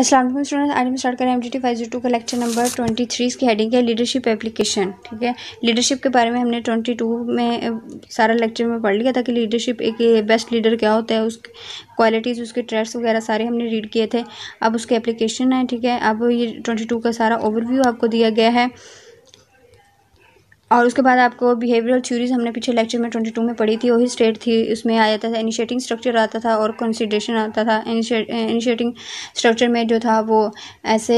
Aslam student आज हम start करें M T T five zero two का लेक्चर नंबर ट्वेंटी थ्री इसकी हेडिंग है लीडरशिप एप्लीकेशन ठीक है लीडरशिप के बारे में हमने ट्वेंटी टू में सारा लेक्चर में पढ़ लिया था कि लीडरशिप एक बेस्ट लीडर क्या होता है उसकी क्वालिटीज़ उसके ट्रेड्स वगैरह सारे हमने रीड किए थे अब उसके एप्लीकेशन है ठीक है अब ये ट्वेंटी टू का सारा ओवरव्यू आपको दिया गया है और उसके बाद आपको बिहेवियरल थ्योरीज हमने पिछले लेक्चर में ट्वेंटी टू में पढ़ी थी वही स्टेट थी उसमें आ जाता था इनिशिएटिंग स्ट्रक्चर आता था और कंसीडरेशन आता था इनिशिएटिंग स्ट्रक्चर में जो था वो ऐसे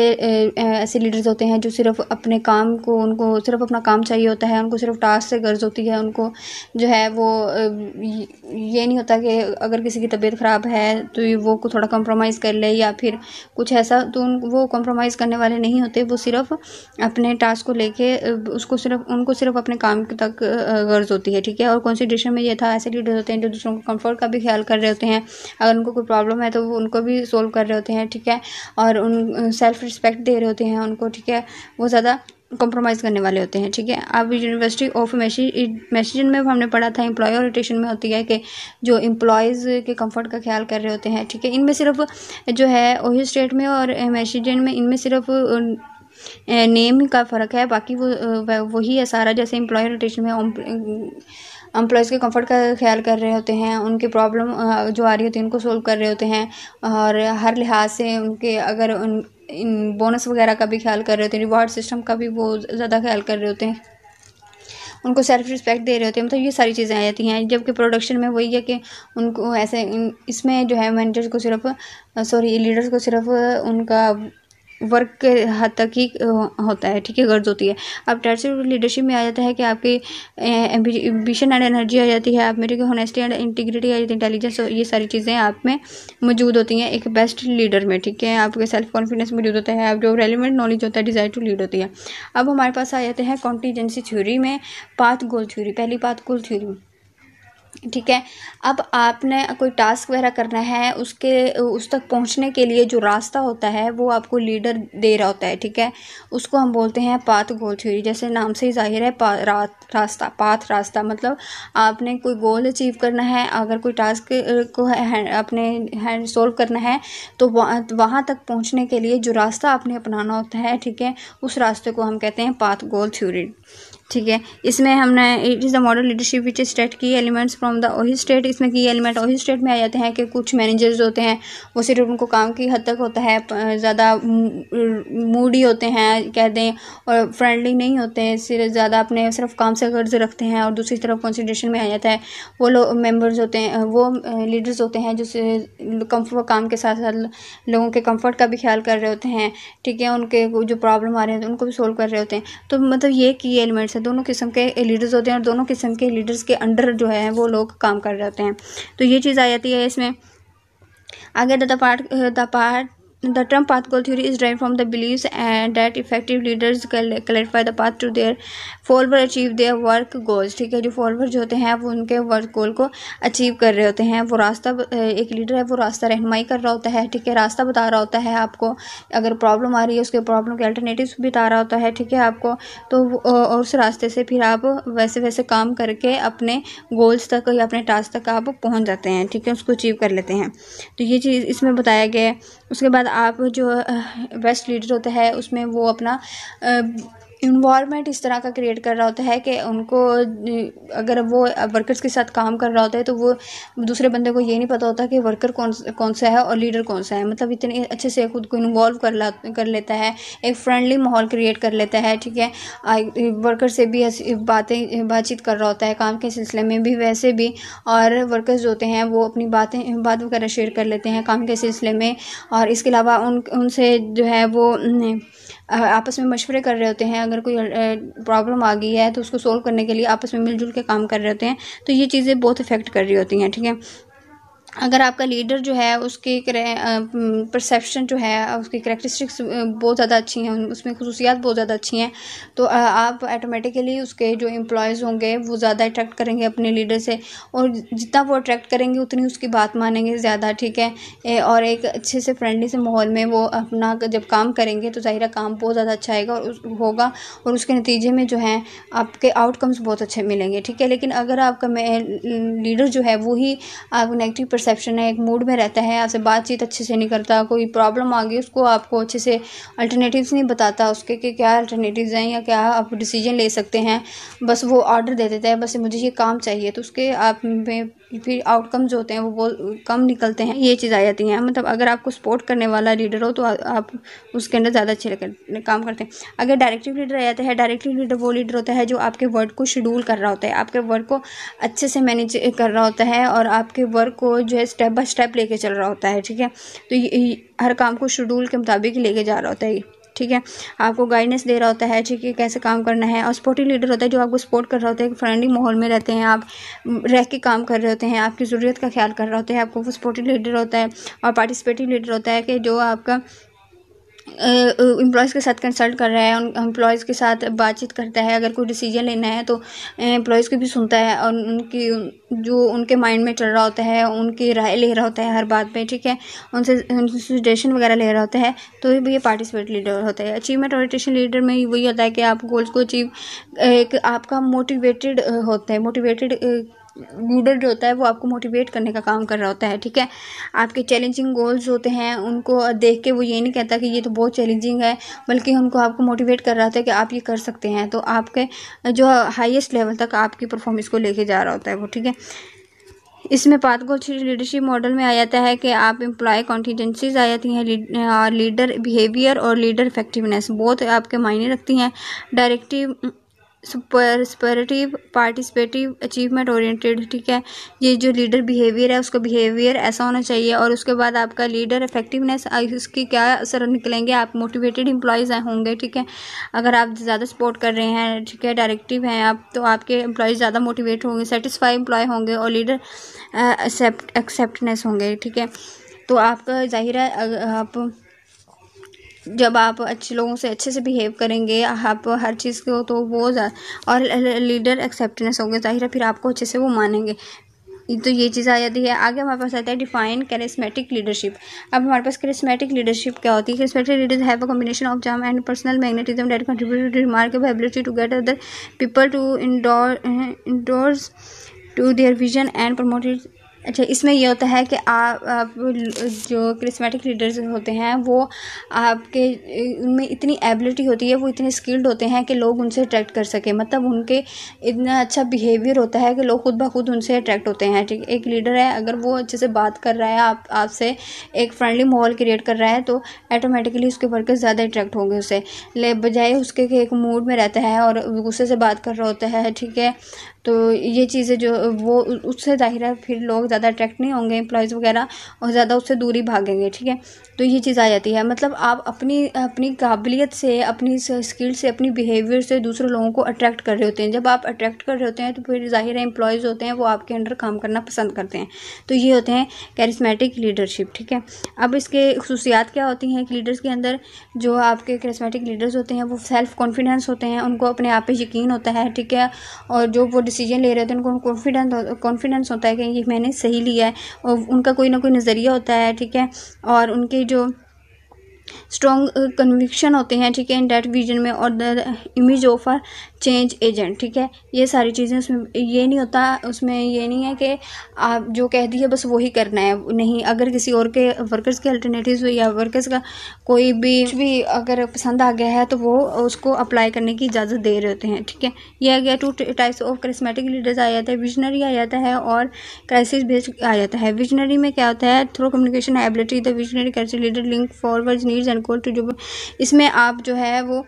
ऐसे लीडर्स होते हैं जो सिर्फ अपने काम को उनको सिर्फ अपना काम चाहिए होता है उनको सिर्फ टास्क से गर्ज होती है उनको जो है वो ये नहीं होता कि अगर किसी की तबीयत ख़राब है तो वो को थोड़ा कॉम्प्रोमाइज़ कर ले या फिर कुछ ऐसा तो उन वो कॉम्प्रोमाइज़ करने वाले नहीं होते वो सिर्फ अपने टास्क को लेके उसको सिर्फ उनको सिर्फ अपने काम तक गर्ज होती है ठीक है और कौन डिशन में ये था ऐसे लीडर्स होते हैं जो दूसरों को कंफर्ट का भी ख्याल कर रहे होते हैं अगर उनको कोई प्रॉब्लम है तो वो उनको भी सोल्व कर रहे होते हैं ठीक है और उन सेल्फ रिस्पेक्ट दे रहे होते हैं उनको ठीक है वो ज़्यादा कॉम्प्रोमाइज़ करने वाले होते हैं ठीक है अब यूनिवर्सिटी ऑफ मैसेज में हमने पढ़ा था एम्प्लॉय ओरिटेशन में होती है कि जो एम्प्लॉयज़ के कंफर्ट का ख्याल कर रहे होते हैं ठीक है इनमें सिर्फ जो है ओहियो स्टेट में और मैसेजन में इनमें सिर्फ नेम का फ़र्क है बाकी वो वही है सारा जैसे एम्प्लॉय रोटेशन में एम्प्लॉयज़ के कंफर्ट का ख्याल कर रहे होते हैं उनकी प्रॉब्लम जो आ रही होती है उनको सोल्व कर रहे होते हैं और हर लिहाज से उनके अगर उन इन बोनस वगैरह का भी ख्याल कर रहे होते हैं रिवार्ड सिस्टम का भी वो ज़्यादा ख्याल कर रहे होते हैं उनको सेल्फ रिस्पेक्ट दे रहे होते हैं मतलब ये सारी चीज़ें आ जाती हैं जबकि प्रोडक्शन में वही है कि उनको ऐसे इसमें जो है मैनेजर्स को सिर्फ सॉरी लीडर्स को सिर्फ उनका वर्क के हद तक ही होता है ठीक है गर्ज होती है अब टाइटसिप लीडरशिप में आ जाता है कि आपकी एम्बिशन एंड एनर्जी आ जाती है आप मेरे की होनेस्टी एंड इंटीग्रिटी आ जाती है इंटेलिजेंस ये सारी चीज़ें आप में मौजूद होती हैं एक बेस्ट लीडर में ठीक है आपके सेल्फ कॉन्फिडेंस मौजूद होता है आप जो रेलिवेंट नॉलेज होता है डिज़ायर टू लीड होती है अब हमारे पास आ जाते हैं कॉन्टीजेंसी थ्योरी में पाथ गोल थ्योरी पहली पाथ गोल थ्योरी ठीक है अब आपने कोई टास्क वगैरह करना है उसके उस तक पहुंचने के लिए जो रास्ता होता है वो आपको लीडर दे रहा होता है ठीक है उसको हम बोलते हैं पाथ गोल थ्योरी जैसे नाम से ही जाहिर है पा, रा, रास्ता पाथ रास्ता मतलब आपने कोई गोल अचीव करना है अगर कोई टास्क को है, अपने हैंड सोल्व करना है तो वहाँ तक पहुँचने के लिए जो रास्ता आपने अपनाना होता है ठीक है उस रास्ते को हम कहते हैं पाथ गोल थ्योरी ठीक है इसमें हमने it is the model leadership which state key elements from the Ohio State इसमें की एलिमेंट ओही स्टेट में आ जाते हैं कि कुछ मैनेजर्स होते हैं वो सिर्फ उनको काम की हद तक होता है ज़्यादा मूडी होते हैं कह दें और फ्रेंडली नहीं होते हैं सिर्फ ज़्यादा अपने सिर्फ काम से गर्ज रखते हैं और दूसरी तरफ कॉन्सेंट्रेशन में आ जाता है वो लोग मेम्बर्स होते हैं वो लीडर्स होते हैं जो कम्फर्ट काम के साथ साथ लोगों के कम्फर्ट का भी ख्याल कर रहे होते हैं ठीक है उनके जो प्रॉब्लम आ रहे हैं उनको भी सोल्व कर रहे होते हैं तो मतलब ये की एलिमेंट्स दोनों किस्म के लीडर्स होते हैं और दोनों किस्म के लीडर्स के अंडर जो है वो लोग काम कर रहे होते हैं तो ये चीज़ आ जाती है इसमें आगे the part the part the Trump path goal theory is drive from the believe and that effective leaders clarify the path to their follower achieve their work goals ठीक है जो फॉलवर जो होते हैं वो उनके वर्क गोल को अचीव कर रहे होते हैं वो रास्ता एक लीडर है वो रास्ता रहनमाई कर रहा होता है ठीक है रास्ता बता रहा होता है आपको अगर प्रॉब्लम आ रही है उसके प्रॉब्लम के अल्टरनेटिव बता रहा होता है ठीक है आपको तो और उस रास्ते से फिर आप वैसे वैसे काम करके अपने गोल्स तक या अपने टास्क तक आप पहुँच जाते हैं ठीक है उसको अचीव कर लेते हैं तो ये चीज़ इसमें बताया गया है उसके बाद आप जो वेस्ट लीडर होता है उसमें वो अपना इन्वायरमेंट इस तरह का क्रिएट कर रहा होता है कि उनको अगर वो वर्कर्स के साथ काम कर रहा होता है तो वो दूसरे बंदे को ये नहीं पता होता कि वर्कर कौन कौन सा है और लीडर कौन सा है मतलब इतने अच्छे से खुद को इन्वॉल्व कर ला कर लेता है एक फ्रेंडली माहौल क्रिएट कर लेता है ठीक है वर्कर से भी बातें बातचीत कर रहा होता है काम के सिलसिले में भी वैसे भी और वर्कर्स जो होते हैं वो अपनी बातें बात वगैरह शेयर कर लेते हैं काम के सिलसिले में और इसके अलावा उन उनसे जो है वो आपस में मशवरे कर रहे होते हैं अगर कोई प्रॉब्लम आ गई है तो उसको सोल्व करने के लिए आपस में मिलजुल के काम कर रहे होते हैं तो ये चीज़ें बहुत इफेक्ट कर रही होती हैं ठीक है अगर आपका लीडर जो है उसके परसेप्शन जो है उसकी करेक्टरिस्टिक्स बहुत ज़्यादा अच्छी हैं उसमें खसूसियात बहुत ज़्यादा अच्छी हैं तो आप ऑटोमेटिकली उसके जो एम्प्लॉयज़ होंगे वो ज़्यादा अट्रैक्ट करेंगे अपने लीडर से और जितना वो अट्रैक्ट करेंगे उतनी उसकी बात मानेंगे ज़्यादा ठीक है और एक अच्छे से फ्रेंडली से माहौल में वो अपना जब काम करेंगे तो ज़ाहिर काम बहुत ज़्यादा अच्छा आएगा और होगा और उसके नतीजे में जो है आपके आउटकम्स बहुत अच्छे मिलेंगे ठीक है लेकिन अगर आपका लीडर जो है वही आप नेगेटिव परसेप्शन है एक मूड में रहता है आपसे बातचीत अच्छे से नहीं करता कोई प्रॉब्लम आ गई उसको आपको अच्छे से अल्टरनेटिव्स नहीं बताता उसके कि क्या अल्टरनेटिव्स हैं या क्या आप डिसीजन ले सकते हैं बस वो ऑर्डर दे देता है बस मुझे ये काम चाहिए तो उसके आप में फिर आउटकम जो होते हैं वो बहुत कम निकलते हैं ये चीज़ आ जाती हैं मतलब अगर आपको सपोर्ट करने वाला लीडर हो तो आ, आप उसके अंदर ज़्यादा अच्छे कर, काम करते हैं अगर डायरेक्टिव लीडर आ जाता है डायरेक्टिव लीडर वो लीडर होता है जो आपके वर्क को शेड्यूल कर रहा होता है आपके वर्क को अच्छे से मैनेज कर रहा होता है और आपके वर्क को जो है स्टेप बाय स्टेप लेके चल रहा होता है ठीक है तो हर काम को शेड्यूल के मुताबिक लेके जा रहा होता है ठीक है आपको गाइडेंस दे रहा होता है ठीक है कैसे काम करना है और सपोर्टिव लीडर होता है जो आपको सपोर्ट कर रहा होता है फ्रेंडली माहौल में रहते हैं आप रह के काम कर रहे होते हैं आपकी ज़रूरत का ख्याल कर रहा होता है आपको वो सपोर्टिव लीडर होता है और पार्टिसिपेटिव लीडर होता है कि जो आपका एम्प्लॉयज़ के साथ कंसल्ट कर रहा है उन एम्प्लॉयज़ के साथ बातचीत करता है अगर कोई डिसीजन लेना है तो एम्प्लॉयज़ को भी सुनता है और उनकी जो उनके माइंड में चल रहा होता है उनकी राय ले रहा होता है हर बात पे ठीक है उनसे सजेशन वगैरह ले रहा होता है तो ये पार्टिसिपेट लीडर होता है अचीवमेंट और लीडर में वही होता है कि आप गोल्स को अचीव एक आपका मोटिवेटेड होता है मोटिवेटेड लीडर जो होता है वो आपको मोटिवेट करने का काम कर रहा होता है ठीक है आपके चैलेंजिंग गोल्स होते हैं उनको देख के वो ये नहीं कहता कि ये तो बहुत चैलेंजिंग है बल्कि उनको आपको मोटिवेट कर रहा होता है कि आप ये कर सकते हैं तो आपके जो हाईएस्ट लेवल तक आपकी परफॉर्मेंस को लेके जा रहा होता है वो ठीक है इसमें पात को अच्छी लीडरशिप मॉडल में आ जाता है कि आप एम्प्लॉय कॉन्टीजेंसीज आ जाती हैं और लीडर बिहेवियर और लीडर इफेक्टिवनेस बहुत आपके मायने रखती हैं directive supportive participative achievement oriented ठीक है ये जो लीडर बिहेवियर है उसका बिहेवियर ऐसा होना चाहिए और उसके बाद आपका लीडर इफेक्टिवनेस उसके क्या असर निकलेंगे आप मोटिवेटेड एम्प्लॉयज़ होंगे ठीक है अगर आप ज़्यादा सपोर्ट कर रहे हैं ठीक है डायरेक्टिव हैं आप तो आपके एम्प्लॉयज़ ज़्यादा मोटिवेट होंगे सेटिस्फाई एम्प्लॉय होंगे और लीडर एक्सेप्टनेस uh, होंगे ठीक है तो आपका जाहिर है आप जब आप अच्छे लोगों से अच्छे से बिहेव करेंगे आप हर चीज़ को तो वो और लीडर एक्सेप्टेंस होंगे जाहिर है फिर आपको अच्छे से वो मानेंगे तो ये चीज़ आ जाती है आगे हमारे पास आता है डिफाइन करिस्मेटिक लीडरशिप अब हमारे पास करिस्मेटिक लीडरशिप क्या होती है charismatic leaders have a combination of charm and personal magnetism that contribute to remarkable ability to get other people to endorse endorse to their vision and promote अच्छा इसमें ये होता है कि आप आप जो क्रिस्मेटिक लीडर्स होते हैं वो आपके उनमें इतनी एबिलिटी होती है वो इतने स्किल्ड होते हैं कि लोग उनसे अट्रैक्ट कर सकें मतलब उनके इतना अच्छा बिहेवियर होता है कि लोग खुद ब खुद उनसे अट्रैक्ट होते हैं ठीक एक लीडर है अगर वो अच्छे से बात कर रहा है आप आपसे एक फ्रेंडली माहौल क्रिएट कर रहा है तो ऐटोमेटिकली उसके वर्कर्स ज़्यादा अट्रैक्ट होंगे उसे ले बजाय उसके एक मूड में रहता है और गुस्से से बात कर रहा होता है ठीक है तो ये चीज़ें जो वो उससे ज़ाहिर है फिर लोग ज़्यादा अट्रैक्ट नहीं होंगे एम्प्लॉयज़ वगैरह और ज़्यादा उससे दूरी भागेंगे ठीक है तो ये चीज़ आ जाती है मतलब आप अपनी अपनी काबिलियत से अपनी स्किल से अपनी बिहेवियर से दूसरे लोगों को अट्रैक्ट कर रहे होते हैं जब आप अट्रैक्ट कर रहे होते हैं तो फिर ज़ाहिर है एम्प्लॉयज़ होते हैं वो आपके अंडर काम करना पसंद करते हैं तो ये होते हैं कैरिस्मेटिक लीडरशिप ठीक है अब इसके खसूसियात क्या होती हैं कि लीडर्स के अंदर जो आपके कैरिस्मेटिक लीडर्स होते हैं वो सेल्फ़ कॉन्फिडेंस होते हैं उनको अपने आप पर यकीन होता है ठीक है और जो वो डिसीजन ले रहे होते हैं तो उनको कॉन्फिडेंस कॉन्फिडेंस होता है कि मैंने सही लिया है और उनका कोई ना कोई नज़रिया होता है ठीक है और उनके जो स्ट्रॉन्ग कन्विक्शन uh, होते हैं ठीक है इन डेट विजन में और the image of our change agent ठीक है ये सारी चीज़ें उसमें ये नहीं होता उसमें ये नहीं है कि आप जो कह दिए बस वही करना है नहीं अगर किसी और के वर्कर्स के अल्टरनेटिव या वर्कर्स का कोई भी कुछ भी अगर पसंद आ गया है तो वो उसको अप्लाई करने की इजाज़त दे रहे होते हैं ठीक है यह आ गया two types of charismatic leaders आ जाता है विजनरी आ जाता है और क्राइसिस बेस्ड आ जाता है विजनरी में क्या होता है through communication ability the visionary कैसे leader link forward needs and goal to जो इसमें आप जो है वो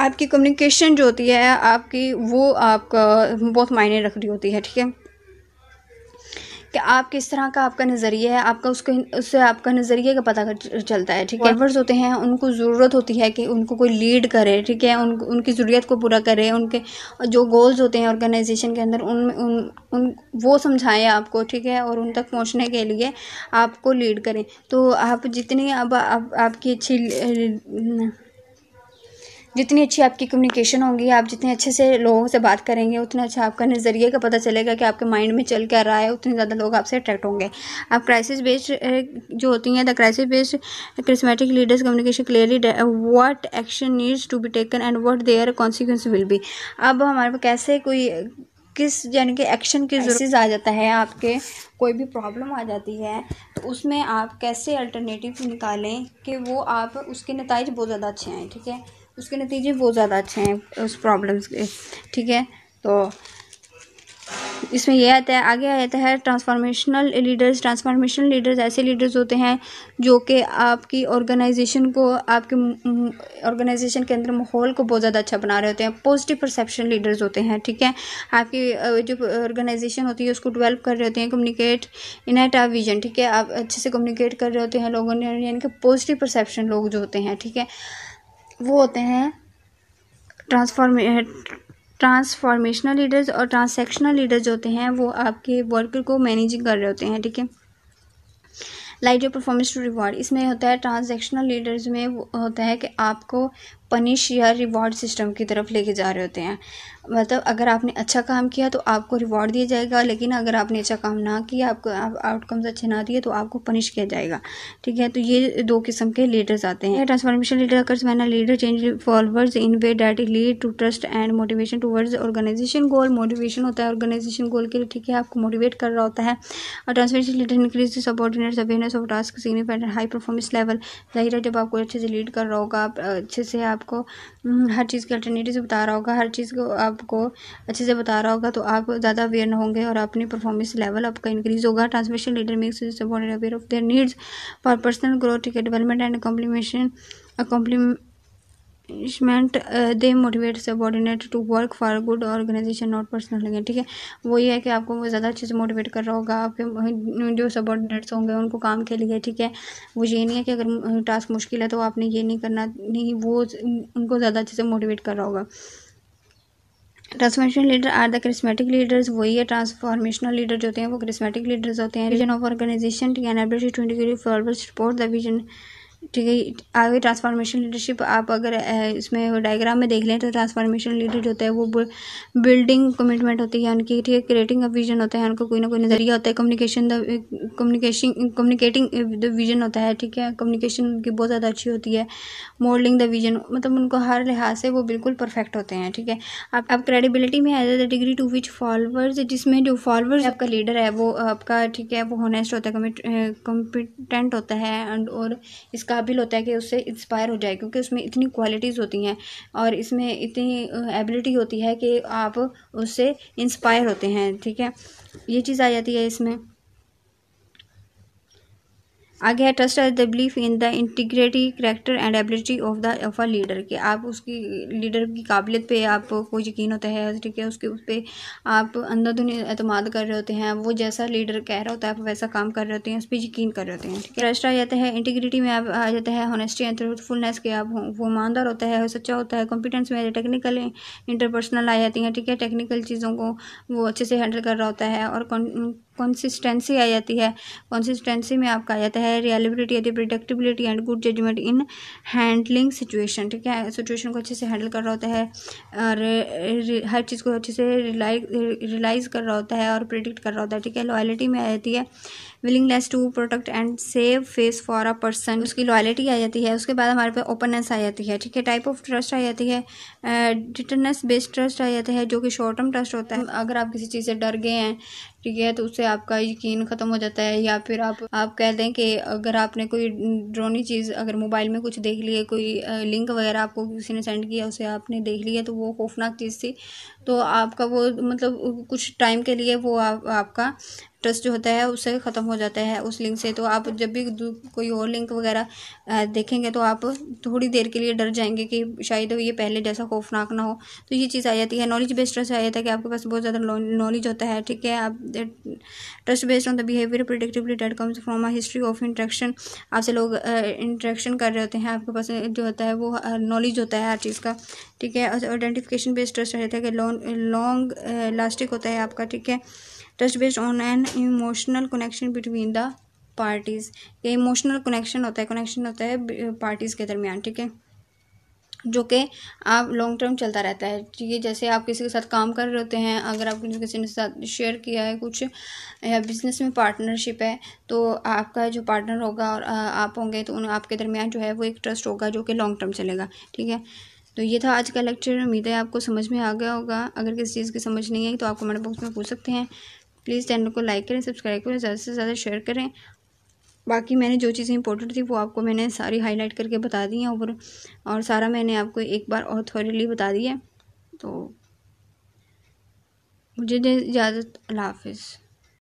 आपकी कम्युनिकेशन जो होती है आपकी वो आपका बहुत मायने रख रही होती है ठीक है कि आप किस तरह का आपका नज़रिया है आपका उसको उससे आपका नज़रिए का पता चलता है ठीक है वर्ड्स होते हैं उनको ज़रूरत होती है कि उनको कोई लीड करे ठीक है उन उनकी ज़रूरत को पूरा करे उनके जो गोल्स होते हैं ऑर्गेनाइजेशन के अंदर उन उन, उन वो समझाएं आपको ठीक है और उन तक पहुँचने के लिए आपको लीड करें तो आप जितनी अब आप, आपकी अच्छी जितनी अच्छी आपकी कम्युनिकेशन होगी आप जितने अच्छे से लोगों से बात करेंगे उतना अच्छा आपका नज़रिए का पता चलेगा कि आपके माइंड में चल क्या रहा है उतने ज़्यादा लोग आपसे अट्रैक्ट होंगे आप क्राइसिस बेस्ड जो होती हैं the crisis based charismatic leaders communication clearly what action needs to be taken and what their consequence will be अब हमारे पास कैसे कोई किस यानी कि एक्शन की जरूरत आ जाता है आपके कोई भी प्रॉब्लम आ जाती है तो उसमें आप कैसे अल्टरनेटिव निकालें कि वो आप उसके नतज बहुत ज़्यादा अच्छे आएँ ठीक है उसके नतीजे बहुत ज़्यादा अच्छे हैं उस प्रॉब्लम्स के ठीक है तो इसमें यह आता है आगे आ जाता है ट्रांसफॉर्मेशनल लीडर्स ट्रांसफॉर्मेशनल लीडर्स ऐसे लीडर्स होते हैं जो कि आपकी ऑर्गेनाइजेशन को आपके ऑर्गेनाइजेशन के अंदर माहौल को बहुत ज़्यादा अच्छा बना रहे होते हैं पॉजिटिव परसेप्शन लीडर्स होते हैं ठीक है आपकी जो ऑर्गेनाइजेशन होती है उसको डेवलप कर रहे होते हैं communicate in at our vision ठीक है आप अच्छे से कम्युनिकेट कर रहे होते हैं लोगों ने यानी कि पॉजिटिव परसेप्शन लोग जो होते हैं ठीक है वो होते हैं ट्रांसफॉर्मे ट्रांसफॉर्मेशनल लीडर्स और ट्रांसैक्शनल लीडर्स जो होते हैं वो आपके वर्कर को मैनेजिंग कर रहे होते हैं ठीक है light your performance to reward इसमें होता है ट्रांजेक्शनल लीडर्स में होता है कि आपको पनिश या रिवॉर्ड सिस्टम की तरफ लेके जा रहे होते हैं मतलब अगर आपने अच्छा काम किया तो आपको रिवॉर्ड दिया जाएगा लेकिन अगर आपने अच्छा काम ना किया आपको आप आउटकम्स अच्छे ना दिए तो आपको पनिश किया जाएगा ठीक है तो ये दो किस्म के लीडर्स आते हैं transformation leader occurs man leader change followers in way that lead to trust and motivation towards organization goal motivation होता है ऑर्गेनाइजेशन गोल के लिए ठीक है आपको मोटिवेट कर रहा होता है और transformation leader increase subordinate awareness of task signified high performance level जाहिर है जब आपको अच्छे से लीड कर रहा होगा अच्छे से आप आपको हम्म, हर चीज़ के अल्टरनेटिव बता रहा होगा हर चीज़ को आपको अच्छे से बता रहा होगा तो आप ज़्यादा अवेयर होंगे और अपनी परफॉर्मेंस लेवल आपका इंक्रीज होगा transmission leader makes aware of their needs for personal growth development and completion complement management they motivate subordinate to work for good organization not personal ठीक है वही है कि आपको वो ज़्यादा अच्छे से मोटिवेट कर रहा होगा आपके जो सबॉर्डिनेट्स होंगे उनको काम के लिए ठीक है वो ये नहीं है कि अगर टास्क मुश्किल है तो आपने ये नहीं करना नहीं वो उनको ज़्यादा अच्छे से मोटिवेट कर रहा होगा transformation leader are the charismatic leaders वही है ट्रांसफॉर्मेशनल लीडर जो होते हैं वो क्रिस्मेटिक लीडर्स होते हैं vision of organization an ability to indicative forward support the vision ठीक है आगे ट्रांसफॉर्मेशन लीडरशिप आप अगर इसमें डायग्राम में देख लें तो ट्रांसफॉर्मेशन लीडर जो होता है वो बिल्डिंग कमिटमेंट होती है उनकी ठीक है क्रिएटिंग अ विजन होता है उनको कोई ना कोई नज़रिया होता है communication communication communicating the vision होता है ठीक है कम्युनिकेशन उनकी बहुत ज़्यादा अच्छी होती है मॉडलिंग द विजन मतलब उनको हर लिहाज से वो बिल्कुल परफेक्ट होते हैं ठीक है आप आप क्रेडिबिलिटी में as the degree to which followers जिसमें जो फॉलोअर्स आपका लीडर है वो आपका ठीक है वो होनेस्ट होता है कम्पिटेंट होता है एंड और इसका काबिल होता है कि उससे इंस्पायर हो जाए क्योंकि उसमें इतनी क्वालिटीज़ होती हैं और इसमें इतनी एबिलिटी होती है कि आप उससे इंस्पायर होते हैं ठीक है ये चीज़ आ जाती है इसमें आगे है trust as the belief in the integrity character and ability of the of a leader के आप उसकी लीडर की काबिलियत पे आपको यकीन होता है ठीक है उसके उस पर आप अंधाधुन अतमाद कर रहे होते हैं वो जैसा लीडर कह रहा होता है आप वैसा काम कर रहे होते हैं उस पर यकीन कर रहे होते हैं ठीक है ट्रस्ट आ जाता है इंटीग्रिटी में आप आ जाता है हॉनेस्टी एंड ट्रूथफुलनेस के आप वो ईमानदार होता है सच्चा होता है कॉम्पिटेंस में टेक्निकल इंटरपर्सनल आ जाती हैं ठीक है टेक्निकल चीज़ों को वो अच्छे से हैंडल कर रहा होता है और कंसिस्टेंसी आ जाती है कंसिस्टेंसी में आपका आ जाता है रियलेबिलिटी आती है predictability and good judgement in handling situation ठीक है सिचुएशन को अच्छे से हैंडल कर रहा होता है और हर चीज़ को अच्छे से रिलाइज कर रहा होता है और प्रिडिक्ट कर रहा होता है ठीक है लॉयलिटी में आ जाती है willingness to protect and save face for a person उसकी लॉयलिटी आ जाती है उसके बाद हमारे पे ओपननेस आ जाती है ठीक है टाइप ऑफ ट्रस्ट आ जाती है डिटरनेस बेस्ड ट्रस्ट आ जाता है जो कि शॉर्ट टर्म ट्रस्ट होता है अगर आप किसी चीज़ से डर गए हैं ठीक है तो उससे आपका यकीन ख़त्म हो जाता है या फिर आप आप कह दें कि अगर आपने कोई ड्रोनी चीज़ अगर मोबाइल में कुछ देख लिया कोई लिंक वगैरह आपको किसी ने सेंड किया उसे आपने देख लिया तो वो खौफनाक चीज़ थी तो आपका वो मतलब कुछ टाइम के लिए वो आ, आपका ट्रस्ट जो होता है उससे ख़त्म हो जाता है उस लिंक से तो आप जब भी कोई और लिंक वगैरह देखेंगे तो आप थोड़ी देर के लिए डर जाएंगे कि शायद ये पहले जैसा खौफनाक ना हो तो ये चीज़ आ जाती है नॉलेज बेस्ड ट्रस्ट आ जाता है कि आपके पास बहुत ज़्यादा नॉलेज होता है ठीक है आप trust based on the behaviour productively that comes from a history of interaction आपसे लोग इंट्रैक्शन कर रहे होते हैं आपके पास जो होता है वो नॉलेज होता है हर चीज़ का ठीक है आइडेंटिफिकेशन बेस्ड ट्रस्ट आ जाता है कि लॉन्ग लॉन्ग लास्टिक होता है आपका ठीक है trust based on an emotional connection between the parties ये इमोशनल कनेक्शन होता है कनेक्शन होता है पार्टीज़ के दरमियान ठीक है जो कि आप लॉन्ग टर्म चलता रहता है है जैसे आप किसी के साथ काम कर रहे होते हैं अगर आप किसी ने साथ शेयर किया है कुछ या बिजनेस में पार्टनरशिप है तो आपका जो पार्टनर होगा और आप होंगे तो उन आपके दरमियान जो है वो एक ट्रस्ट होगा जो कि लॉन्ग टर्म चलेगा ठीक है तो ये था आज का लेक्चर उम्मीद है आपको समझ में आ गया होगा अगर किसी चीज़ की समझ नहीं आई तो आप कमेंट बॉक्स में पूछ सकते हैं प्लीज़ चैनल को लाइक करें सब्सक्राइब करें ज़्यादा से ज़्यादा शेयर करें बाकी मैंने जो चीज़ें इंपॉर्टेंट थी वो आपको मैंने सारी हाईलाइट करके बता दी हैं और और सारा मैंने आपको एक बार और थॉरली बता दी है तो मुझे इजाज़त अल्लाह हाफिज़